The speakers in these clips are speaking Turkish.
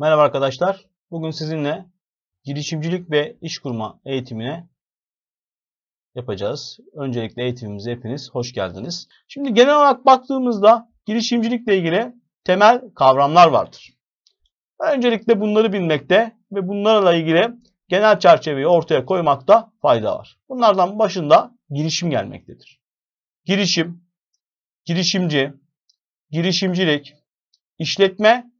Merhaba arkadaşlar. Bugün sizinle girişimcilik ve iş kurma eğitimine yapacağız. Öncelikle eğitimimize hepiniz hoş geldiniz. Şimdi genel olarak baktığımızda girişimcilikle ilgili temel kavramlar vardır. Öncelikle bunları bilmekte ve bunlarla ilgili genel çerçeveyi ortaya koymakta fayda var. Bunlardan başında girişim gelmektedir. Girişim, girişimci, girişimcilik, işletme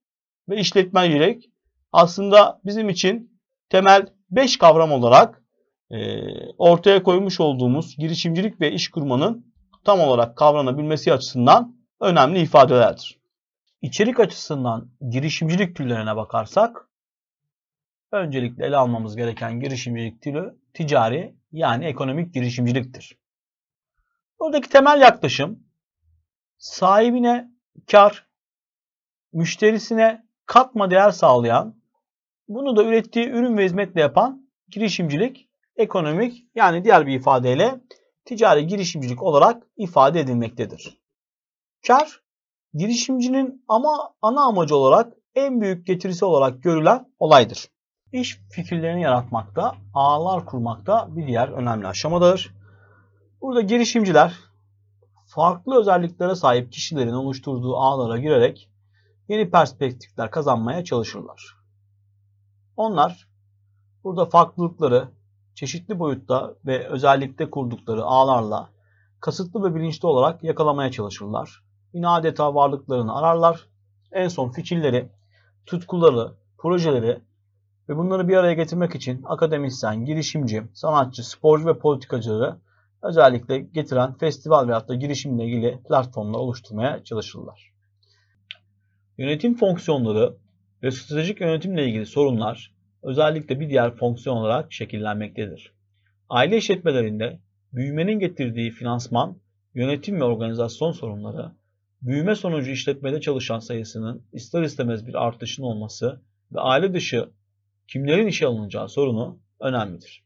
ve işletmen yürek aslında bizim için temel 5 kavram olarak e, ortaya koymuş olduğumuz girişimcilik ve iş kurmanın tam olarak kavranabilmesi açısından önemli ifadelerdir. İçerik açısından girişimcilik türlerine bakarsak öncelikle ele almamız gereken girişimcilik türü ticari yani ekonomik girişimciliktir. Buradaki temel yaklaşım sahibine kar, müşterisine katma değer sağlayan, bunu da ürettiği ürün ve hizmetle yapan girişimcilik, ekonomik yani diğer bir ifadeyle ticari girişimcilik olarak ifade edilmektedir. Kar, girişimcinin ama ana amacı olarak en büyük getirisi olarak görülen olaydır. İş fikirlerini yaratmakta, ağlar kurmakta bir diğer önemli aşamadır. Burada girişimciler farklı özelliklere sahip kişilerin oluşturduğu ağlara girerek yeni perspektifler kazanmaya çalışırlar. Onlar burada farklılıkları çeşitli boyutta ve özellikle kurdukları ağlarla kasıtlı ve bilinçli olarak yakalamaya çalışırlar. Yine adeta varlıklarını ararlar. En son fikirleri, tutkuları, projeleri ve bunları bir araya getirmek için akademisyen, girişimci, sanatçı, sporcu ve politikacıları özellikle getiren festival veyahut da girişimle ilgili platformla oluşturmaya çalışırlar. Yönetim fonksiyonları ve stratejik yönetimle ilgili sorunlar özellikle bir diğer fonksiyon olarak şekillenmektedir. Aile işletmelerinde büyümenin getirdiği finansman, yönetim ve organizasyon sorunları, büyüme sonucu işletmede çalışan sayısının ister istemez bir artışın olması ve aile dışı kimlerin işe alınacağı sorunu önemlidir.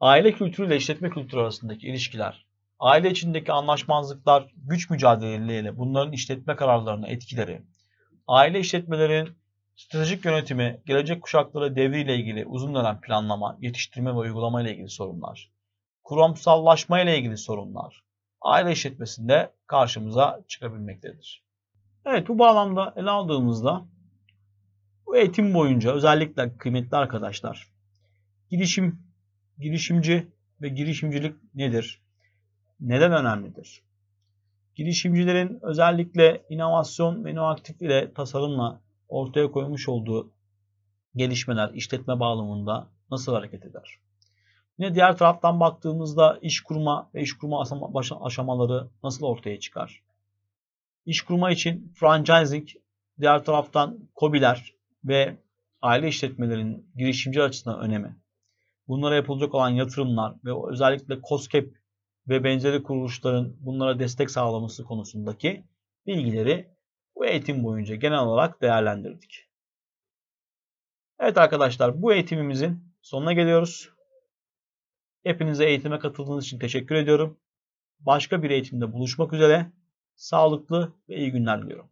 Aile kültürü ile işletme kültürü arasındaki ilişkiler, aile içindeki anlaşmazlıklar, güç mücadeleleriyle bunların işletme kararlarına etkileri, aile işletmelerin stratejik yönetimi, gelecek kuşaklara devriyle ilgili uzun dönem planlama, yetiştirme ve uygulama ile ilgili sorunlar, kurumsallaşma ile ilgili sorunlar aile işletmesinde karşımıza çıkabilmektedir. Evet bu bağlamda ele aldığımızda bu eğitim boyunca özellikle kıymetli arkadaşlar girişim, girişimci ve girişimcilik nedir? Neden önemlidir? girişimcilerin özellikle inovasyon ve inovatif ile tasarımla ortaya koymuş olduğu gelişmeler işletme bağlamında nasıl hareket eder? Yine diğer taraftan baktığımızda iş kurma ve iş kurma aşamaları nasıl ortaya çıkar? İş kurma için franchising, diğer taraftan kobiler ve aile işletmelerinin girişimci açısından önemi. Bunlara yapılacak olan yatırımlar ve özellikle COSCEP ve benzeri kuruluşların bunlara destek sağlaması konusundaki bilgileri bu eğitim boyunca genel olarak değerlendirdik. Evet arkadaşlar bu eğitimimizin sonuna geliyoruz. Hepinize eğitime katıldığınız için teşekkür ediyorum. Başka bir eğitimde buluşmak üzere. Sağlıklı ve iyi günler diliyorum.